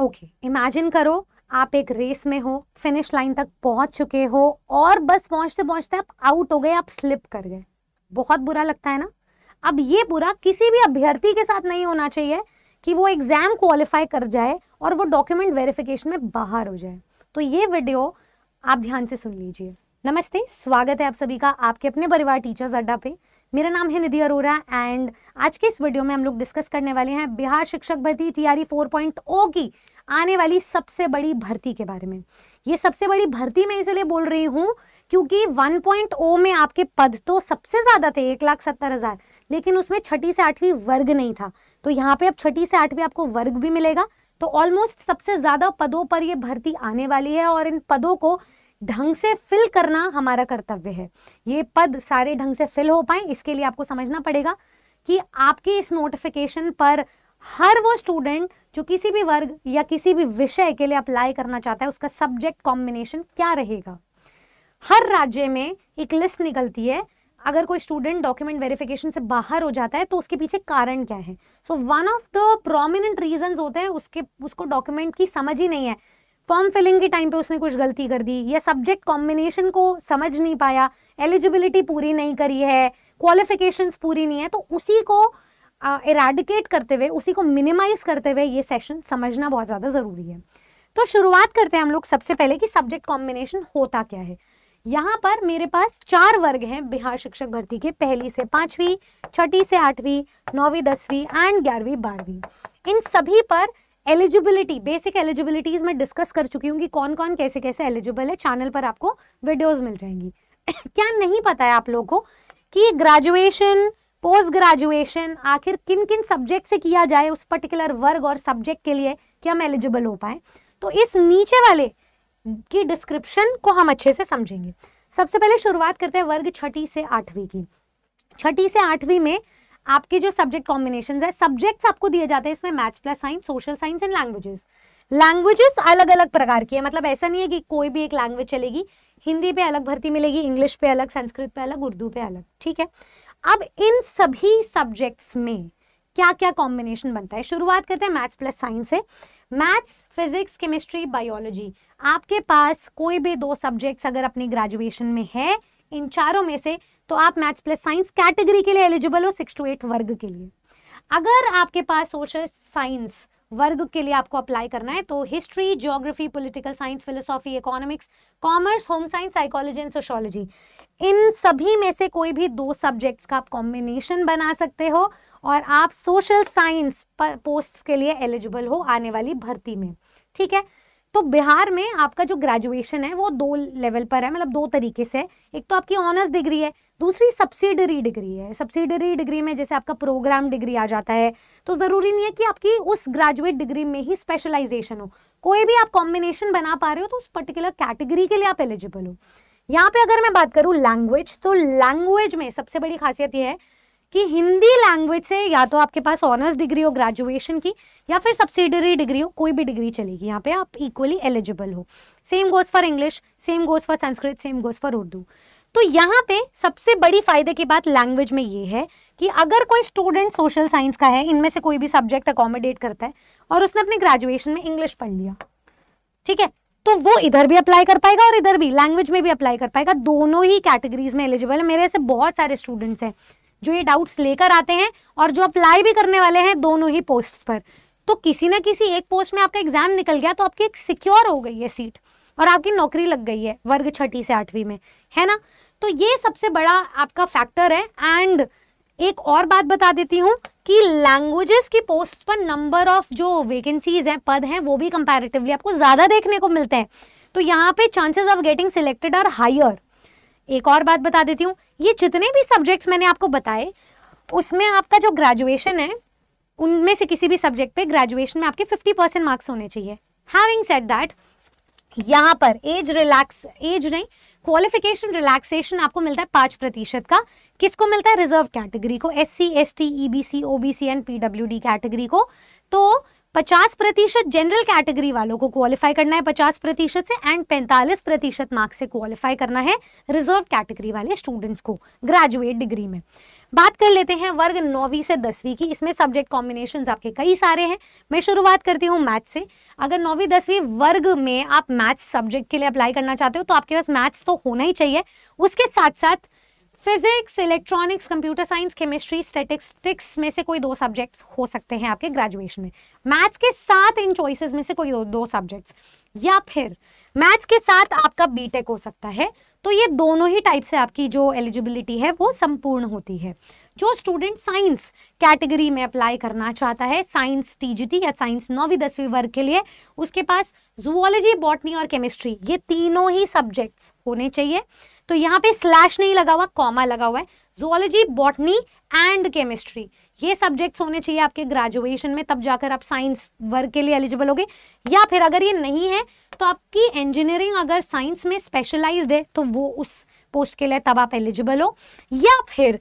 okay okay, imagine करो आप एक रेस में हो फिनिश लाइन तक पहुंच चुके हो और बस पहुंचते पहुंचते आप आउट हो गए आप स्लिप कर गए बहुत बुरा लगता है ना अब ये बुरा किसी भी अभ्यर्थी के साथ नहीं होना चाहिए कि वो एग्ज़ाम क्वालिफाई कर जाए और वो डॉक्यूमेंट वेरिफिकेशन में बाहर हो जाए तो ये वीडियो आप ध्यान से सुन लीजिए नमस्ते स्वागत है आप सभी का आपके अपने परिवार टीचर्स अड्डा पे मेरा नाम है निधि अरोरा एंड आज के इस वीडियो में हम लोग डिस्कस करने वाले हैं बिहार शिक्षक भर्ती टी आर e की आने वाली सबसे बड़ी भर्ती के बारे में ये सबसे बड़ी भर्ती मैं इसलिए बोल रही हूँ क्योंकि 1.0 में आपके पद तो सबसे ज़्यादा थे एक लाख सत्तर हज़ार लेकिन उसमें छठी से आठवीं वर्ग नहीं था तो यहाँ पे अब छठी से आठवीं आपको वर्ग भी मिलेगा तो ऑलमोस्ट सबसे ज़्यादा पदों पर ये भर्ती आने वाली है और इन पदों को ढंग से फिल करना हमारा कर्तव्य है ये पद सारे ढंग से फिल हो पाए इसके लिए आपको समझना पड़ेगा कि आपके इस नोटिफिकेशन पर हर वो स्टूडेंट जो किसी भी वर्ग या किसी भी विषय के लिए अप्लाई करना चाहता है उसका सब्जेक्ट कॉम्बिनेशन क्या रहेगा हर राज्य में एक लिस्ट निकलती है अगर कोई स्टूडेंट डॉक्यूमेंट वेरिफिकेशन से बाहर हो जाता है तो उसके पीछे कारण क्या है so one of the prominent reason होते हैं उसके उसको डॉक्यूमेंट की समझ ही नहीं है फॉर्म फिलिंग के टाइम पे उसने कुछ गलती कर दी या सब्जेक्ट कॉम्बिनेशन को समझ नहीं पाया एलिजिबिलिटी पूरी नहीं करी है क्वालिफिकेशंस पूरी नहीं है तो उसी को इराडिकेट uh, करते हुए उसी को मिनिमाइज करते हुए ये सेशन समझना बहुत ज़्यादा ज़रूरी है तो शुरुआत करते हैं हम लोग सबसे पहले कि सब्जेक्ट कॉम्बिनेशन होता क्या है यहाँ पर मेरे पास चार वर्ग हैं बिहार शिक्षक भर्ती के पहली से पाँचवीं छठी से आठवीं नौवीं दसवीं एंड ग्यारहवीं बारहवीं इन सभी पर एलिजिबिलिटी बेसिक एलिजिबिलिटीज मैं डिस्कस कर चुकी हूँ कि कौन कौन कैसे कैसे एलिजिबल है चैनल पर आपको वीडियोज मिल जाएंगी क्या नहीं पता है आप लोगों को कि ग्रेजुएशन पोस्ट ग्रेजुएशन आखिर किन किन सब्जेक्ट से किया जाए उस पर्टिकुलर वर्ग और सब्जेक्ट के लिए कि हम एलिजिबल हो पाए तो इस नीचे वाले की डिस्क्रिप्शन को हम अच्छे से समझेंगे सबसे पहले शुरुआत करते हैं वर्ग छठी से आठवीं की छठी से आठवीं में आपके जो सब्जेक्ट कॉम्बिनेशन है सब्जेक्ट्स आपको दिए जाते हैं इसमें maths plus science social science and languages languages अलग अलग प्रकार की है मतलब ऐसा नहीं है कि कोई भी एक लैंग्वेज चलेगी हिंदी पे अलग भर्ती मिलेगी इंग्लिश पे अलग संस्कृत पे अलग उर्दू पे अलग ठीक है अब इन सभी सब्जेक्ट्स में क्या क्या कॉम्बिनेशन बनता है शुरुआत करते हैं मैथ्स प्लस साइंस से मैथ्स फिजिक्स केमिस्ट्री बायोलॉजी आपके पास कोई भी दो सब्जेक्ट्स अगर अपनी ग्रेजुएशन में है इन चारों में से तो आप मैथ्स प्लस साइंस कैटेगरी के लिए एलिजिबल हो सिक्स टू एट वर्ग के लिए अगर आपके पास सोशल साइंस वर्ग के लिए आपको अप्लाई करना है तो history geography political science philosophy economics commerce home science psychology and sociology इन सभी में से कोई भी दो सब्जेक्ट्स का आप कॉम्बिनेशन बना सकते हो और आप सोशल साइंस पोस्ट्स के लिए एलिजिबल हो आने वाली भर्ती में ठीक है तो बिहार में आपका जो ग्रेजुएशन है वो दो लेवल पर है मतलब दो तरीके से एक तो आपकी ऑनर्स डिग्री है दूसरी सब्सिडरी डिग्री है सब्सिडरी डिग्री में जैसे आपका प्रोग्राम डिग्री आ जाता है तो ज़रूरी नहीं है कि आपकी उस ग्रेजुएट डिग्री में ही स्पेशलाइजेशन हो कोई भी आप कॉम्बिनेशन बना पा रहे हो तो उस पर्टिकुलर कैटेगरी के लिए आप एलिजिबल हो यहाँ पे अगर मैं बात करूँ लैंग्वेज तो लैंग्वेज में सबसे बड़ी खासियत यह है कि हिंदी लैंग्वेज से या तो आपके पास ऑनर्स डिग्री हो ग्रेजुएशन की या फिर सब्सिडरी डिग्री हो कोई भी डिग्री चलेगी यहाँ पे आप इक्वली एलिजिबल हो same goes for English same goes for Sanskrit same goes for Urdu तो यहाँ पे सबसे बड़ी फायदे की बात लैंग्वेज में ये है कि अगर कोई स्टूडेंट सोशल साइंस का है इनमें से कोई भी सब्जेक्ट अकोमोडेट करता है और उसने अपने ग्रेजुएशन में इंग्लिश पढ़ लिया ठीक है तो वो इधर भी अप्लाई कर पाएगा और इधर भी लैंग्वेज में भी अप्लाई कर पाएगा दोनों ही कैटेगरीज में एलिजिबल है मेरे ऐसे बहुत सारे स्टूडेंट्स हैं जो ये डाउट्स लेकर आते हैं और जो अप्लाई भी करने वाले हैं दोनों ही पोस्ट पर तो किसी ना किसी एक पोस्ट में आपका एग्जाम निकल गया तो आपकी एक सिक्योर हो गई है सीट और आपकी नौकरी लग गई है वर्ग छठी से आठवीं में है ना तो ये सबसे बड़ा आपका फैक्टर है एंड एक और बात बता देती हूँ कि लैंग्वेजेस की पोस्ट पर नंबर ऑफ जो वेकेंसीज हैं पद हैं वो भी कंपैरेटिवली आपको ज़्यादा देखने को मिलते हैं तो यहाँ पे chances of getting selected are higher एक और बात बता देती हूँ ये जितने भी सब्जेक्ट्स मैंने आपको बताए उसमें आपका जो ग्रेजुएशन है उनमें से किसी भी सब्जेक्ट पे ग्रेजुएशन में आपके 50 परसेंट मार्क्स होने चाहिए हैविंग सेट दैट यहाँ पर एज रिलैक्स एज नहीं क्वालिफिकेशन रिलैक्सेशन आपको मिलता है पाँच प्रतिशत का किसको मिलता है रिजर्व कैटेगरी को S C S T E B C O B C and P W D category को तो 50 प्रतिशत जनरल कैटेगरी वालों को क्वालिफाई करना है 50 प्रतिशत से एंड 45 प्रतिशत मार्क्स से क्वालिफाई करना है रिजर्व कैटेगरी वाले स्टूडेंट्स को ग्रेजुएट डिग्री में बात कर लेते हैं वर्ग नौवीं से दसवीं की इसमें सब्जेक्ट कॉम्बिनेशन आपके कई सारे हैं मैं शुरुआत करती हूँ मैथ्स से अगर नौवीं दसवीं वर्ग में आप मैथ्स सब्जेक्ट के लिए अप्लाई करना चाहते हो तो आपके पास मैथ्स तो होना ही चाहिए उसके साथ साथ physics electronics computer science chemistry statistics में से कोई दो सब्जेक्ट्स हो सकते हैं आपके ग्रेजुएशन में मैथ्स के साथ इन चॉइसेस में से कोई दो, दो सब्जेक्ट्स या फिर मैथ्स के साथ आपका बीटेक हो सकता है तो ये दोनों ही टाइप से आपकी जो एलिजिबिलिटी है वो संपूर्ण होती है जो स्टूडेंट साइंस कैटेगरी में अप्लाई करना चाहता है साइंस टीजीटी या साइंस नौवीं दसवीं वर्ग के लिए उसके पास जुअलॉजी बॉटनी और केमिस्ट्री ये तीनों ही सब्जेक्ट्स होने चाहिए तो यहाँ पे स्लैश नहीं लगा हुआ कॉमा लगा हुआ है जोलॉजी बॉटनी एंड केमिस्ट्री ये सब्जेक्ट्स होने चाहिए आपके ग्रेजुएशन में तब जाकर आप साइंस वर्क के लिए एलिजिबल होगे या फिर अगर ये नहीं है तो आपकी इंजीनियरिंग अगर साइंस में स्पेशलाइज्ड है तो वो उस पोस्ट के लिए तब आप एलिजिबल हो या फिर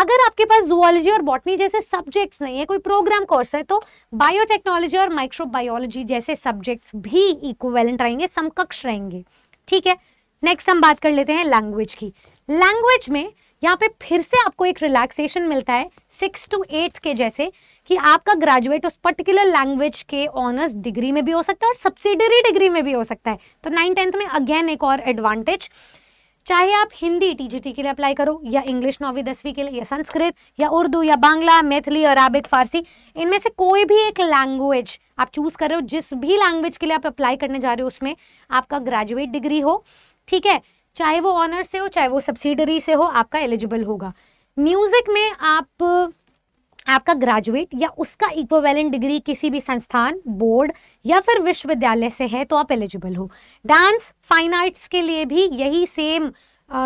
अगर आपके पास जुअलॉजी और बॉटनी जैसे सब्जेक्ट्स नहीं है कोई प्रोग्राम कोर्स है तो बायोटेक्नोलॉजी और माइक्रोबायोलॉजी जैसे सब्जेक्ट्स भी इक्वेलेंट रहेंगे समकक्ष रहेंगे ठीक है नेक्स्ट हम बात कर लेते हैं लैंग्वेज की लैंग्वेज में यहाँ पे फिर से आपको एक रिलैक्सेशन मिलता है सिक्स टू एट्थ के जैसे कि आपका ग्रेजुएट उस पर्टिकुलर लैंग्वेज के ऑनर्स डिग्री में भी हो सकता है और सब्सिडरी डिग्री में भी हो सकता है तो नाइन टेंथ में अगेन एक और एडवांटेज चाहे आप हिंदी टीजीटी के लिए अप्लाई करो या इंग्लिश नौवीं दसवीं के लिए या संस्कृत या उर्दू या बांग्ला मैथिली अराबिक फारसी इनमें से कोई भी एक लैंग्वेज आप चूज़ कर रहे हो जिस भी लैंग्वेज के लिए आप अप्लाई करने जा रहे हो उसमें आपका ग्रेजुएट डिग्री हो ठीक है चाहे वो ऑनर से हो चाहे वो सब्सिडरी से हो आपका एलिजिबल होगा म्यूज़िक में आप आपका ग्रेजुएट या उसका इक्वेलेंट डिग्री किसी भी संस्थान बोर्ड या फिर विश्वविद्यालय से है तो आप एलिजिबल हो डांस फाइन आर्ट्स के लिए भी यही सेम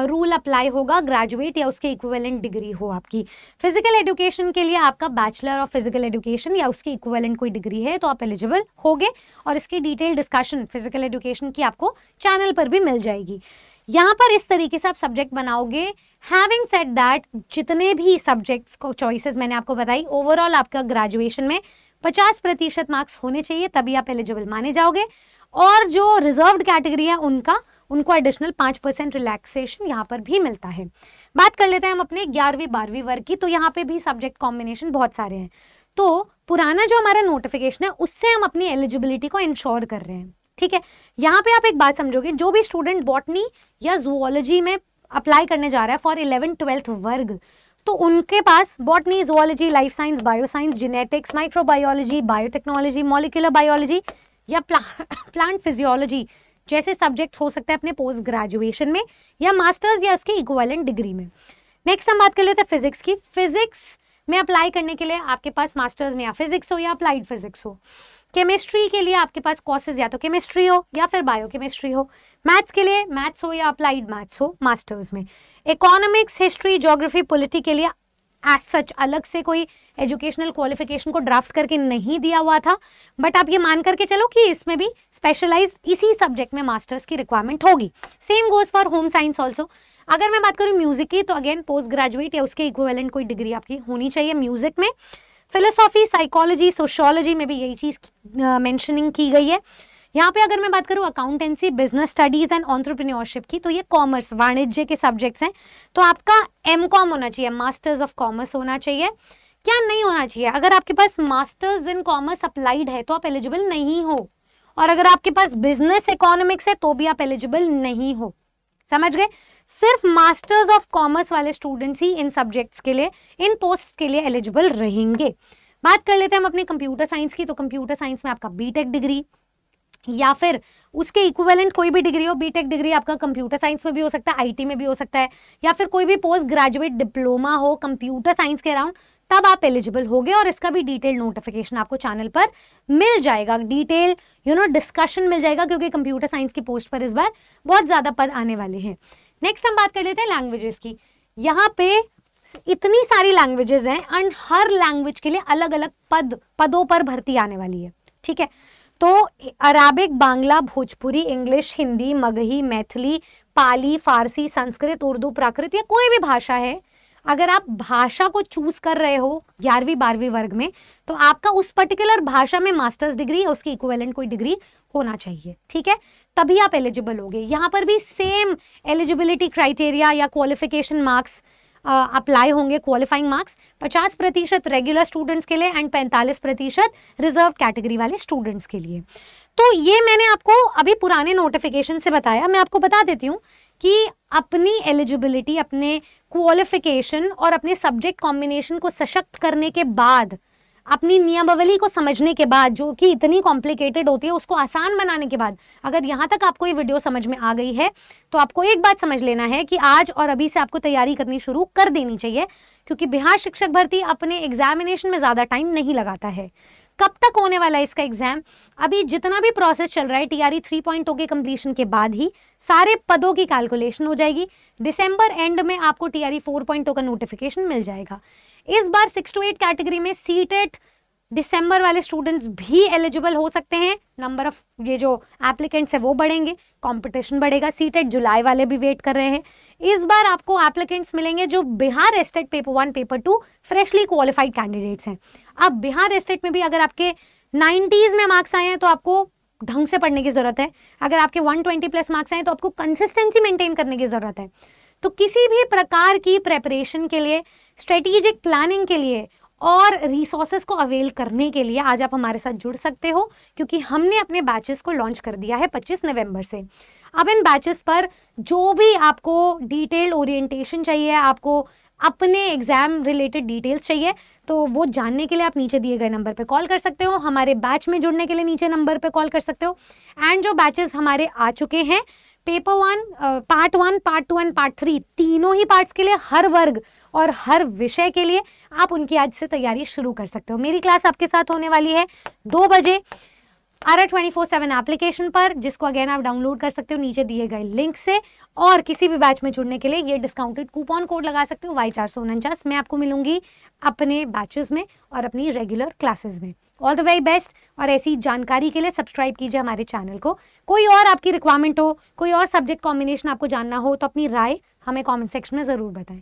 रूल अप्लाई होगा ग्रेजुएट या उसके इक्वेलेंट डिग्री हो आपकी फिजिकल एजुकेशन के लिए आपका बैचलर ऑफ फिजिकल एजुकेशन या उसकी इक्वेलेंट कोई डिग्री है तो आप एलिजिबल होगे और इसकी डिटेल डिस्कशन फिजिकल एजुकेशन की आपको चैनल पर भी मिल जाएगी यहाँ पर इस तरीके से आप सब्जेक्ट बनाओगे हैविंग सेट दैट जितने भी सब्जेक्ट्स को चॉइसेस मैंने आपको बताई ओवरऑल आपका ग्रेजुएशन में 50 प्रतिशत मार्क्स होने चाहिए तभी आप एलिजिबल माने जाओगे और जो रिजर्व कैटेगरी है उनका उनको एडिशनल पाँच परसेंट रिलैक्सेशन यहाँ पर भी मिलता है बात कर लेते हैं हम अपने ग्यारहवीं बारहवीं वर्ग की तो यहाँ पे भी सब्जेक्ट कॉम्बिनेशन बहुत सारे हैं तो पुराना जो हमारा नोटिफिकेशन है उससे हम अपनी एलिजिबिलिटी को इंश्योर कर रहे हैं ठीक है यहाँ पे आप एक बात समझोगे जो भी स्टूडेंट बॉटनी या जूलॉजी में अप्लाई करने जा रहा है फॉर इलेवन ट्वेल्थ वर्ग तो उनके पास botany zoology life science bioscience science genetics microbiology biotechnology molecular biology या प्ला, प्लांट फिजियोलॉजी जैसे सब्जेक्ट हो सकता है अपने पोस्ट ग्रेजुएशन में या मास्टर्स या उसके इक्वलेंट डिग्री में नेक्स्ट हम बात कर लेते हैं फिजिक्स की फिजिक्स में अप्लाई करने के लिए आपके पास मास्टर्स में या फिजिक्स हो या अप्लाइड फिजिक्स हो केमिस्ट्री के लिए आपके पास कोर्सेज या तो केमिस्ट्री हो या फिर बायो केमिस्ट्री हो मैथ्स के लिए मैथ्स हो या अप्लाइड मैथ्स हो मास्टर्स में इकोनॉमिक्स हिस्ट्री जोग्राफी पोलिटी के लिए एज सच अलग से कोई एजुकेशनल क्वालिफिकेशन को ड्राफ्ट करके नहीं दिया हुआ था बट आप ये मान करके चलो कि इसमें भी स्पेशलाइज इसी सब्जेक्ट में मास्टर्स की रिक्वायरमेंट होगी same goes for home science also अगर मैं बात करूँ म्यूज़िक की तो अगेन पोस्ट ग्रेजुएट या उसके इक्वेलेंट कोई डिग्री आपकी होनी चाहिए म्यूज़िक में फिलोसॉफी साइकोलॉजी सोशोलॉजी में भी यही चीज़ मेंशनिंग की गई है यहाँ पे अगर मैं बात करूँ accountancy business studies and entrepreneurship की तो ये कॉमर्स वाणिज्य के सब्जेक्ट्स हैं तो आपका एम कॉम होना चाहिए मास्टर्स ऑफ कॉमर्स होना चाहिए क्या नहीं होना चाहिए अगर आपके पास मास्टर्स इन कॉमर्स अप्लाइड है तो आप एलिजिबल नहीं हो और अगर आपके पास बिजनेस इकोनॉमिक्स है तो भी आप एलिजिबल नहीं हो समझ गए सिर्फ मास्टर्स ऑफ कॉमर्स वाले स्टूडेंट्स ही इन सब्जेक्ट्स के लिए इन पोस्ट के लिए एलिजिबल रहेंगे बात कर लेते हैं हम अपने कंप्यूटर साइंस की तो कंप्यूटर साइंस में आपका बीटेक डिग्री या फिर उसके इक्विवेलेंट कोई भी डिग्री हो बीटेक डिग्री आपका कंप्यूटर साइंस में भी हो सकता है आईटी में भी हो सकता है या फिर कोई भी पोस्ट ग्रेजुएट डिप्लोमा हो कंप्यूटर साइंस के अराउंड तब आप एलिजिबल होगे और इसका भी डिटेल नोटिफिकेशन आपको चैनल पर मिल जाएगा डिटेल यू नो डिस्कशन मिल जाएगा क्योंकि कंप्यूटर साइंस की पोस्ट पर इस बार बहुत ज़्यादा पद आने वाले हैं नेक्स्ट हम बात कर लेते हैं लैंग्वेजेस की यहाँ पे इतनी सारी लैंग्वेजेस हैं एंड हर लैंग्वेज के लिए अलग अलग पद पदों पर भर्ती आने वाली है ठीक है तो Arabic Bangla Bhojpuri English Hindi Magahi Maithili Pali Farsi Sanskrit Urdu Prakrit या कोई भी भाषा है अगर आप भाषा को चूज कर रहे हो ग्यारहवीं बारहवीं वर्ग में तो आपका उस पर्टिकुलर भाषा में मास्टर्स डिग्री या उसकी इक्वेलेंट कोई डिग्री होना चाहिए ठीक है तभी आप एलिजिबल होगे यहाँ पर भी सेम एलिजिबिलिटी क्राइटेरिया या क्वालिफिकेशन मार्क्स अप्लाई होंगे क्वालिफाइंग मार्क्स 50 प्रतिशत रेगुलर स्टूडेंट्स के लिए एंड 45 प्रतिशत रिजर्व कैटेगरी वाले स्टूडेंट्स के लिए तो ये मैंने आपको अभी पुराने नोटिफिकेशन से बताया मैं आपको बता देती हूँ कि अपनी एलिजिबिलिटी अपने क्वालिफिकेशन और अपने सब्जेक्ट कॉम्बिनेशन को सशक्त करने के बाद अपनी नियमावली को समझने के बाद जो कि इतनी कॉम्प्लिकेटेड होती है उसको आसान बनाने के बाद अगर यहाँ तक आपको ये वीडियो समझ में आ गई है तो आपको एक बात समझ लेना है कि आज और अभी से आपको तैयारी करनी शुरू कर देनी चाहिए क्योंकि बिहार शिक्षक भर्ती अपने एग्जामिनेशन में ज़्यादा टाइम नहीं लगाता है कब तक होने वाला है इसका एग्जाम अभी जितना भी प्रोसेस चल रहा है टीआरई 3.0 e के कंप्लीशन के बाद ही सारे पदों की कैलकुलेशन हो जाएगी दिसंबर एंड में आपको टीआरई 4.0 e का नोटिफिकेशन मिल जाएगा इस बार सिक्स टू एट कैटेगरी में सीटेट दिसंबर वाले स्टूडेंट्स भी एलिजिबल हो सकते हैं नंबर ऑफ ये जो एप्लीकेंट्स है वो बढ़ेंगे कंपटीशन बढ़ेगा सीटेट जुलाई वाले भी वेट कर रहे हैं इस बार आपको एप्लीकेंट्स मिलेंगे जो Bihar state paper one paper two freshly qualified candidates हैं अब बिहार एस्टेट में भी अगर आपके नाइन्टीज़ में मार्क्स आए हैं तो आपको ढंग से पढ़ने की ज़रूरत है अगर आपके वन प्लस मार्क्स आए तो आपको कंसिस्टेंसी मेंटेन करने की ज़रूरत है तो किसी भी प्रकार की प्रेपरेशन के लिए स्ट्रेटेजिक प्लानिंग के लिए और रिसोर्सेज को अवेल करने के लिए आज आप हमारे साथ जुड़ सकते हो क्योंकि हमने अपने बैचेस को लॉन्च कर दिया है 25 नवंबर से अब इन बैचेस पर जो भी आपको डिटेल ओरिएंटेशन चाहिए आपको अपने एग्ज़ाम रिलेटेड डिटेल्स चाहिए तो वो जानने के लिए आप नीचे दिए गए नंबर पर कॉल कर सकते हो हमारे बैच में जुड़ने के लिए नीचे नंबर पर कॉल कर सकते हो एंड जो बैचेस हमारे आ चुके हैं paper one part one part two and part three तीनों ही पार्ट्स के लिए हर वर्ग और हर विषय के लिए आप उनकी आज से तैयारी शुरू कर सकते हो मेरी क्लास आपके साथ होने वाली है दो बजे R twenty four seven application पर जिसको अगेन आप डाउनलोड कर सकते हो नीचे दिए गए लिंक से और किसी भी बैच में जुड़ने के लिए ये डिस्काउंटेड कूपन कोड लगा सकते हो वाई चार सौ उनचास मैं आपको मिलूंगी अपने बैचेस में और अपनी रेगुलर क्लासेस में ऑल द वेरी बेस्ट और ऐसी जानकारी के लिए सब्सक्राइब कीजिए हमारे चैनल को कोई और आपकी रिक्वायरमेंट हो कोई और सब्जेक्ट कॉम्बिनेशन आपको जानना हो तो अपनी राय हमें कॉमेंट सेक्शन में ज़रूर बताएं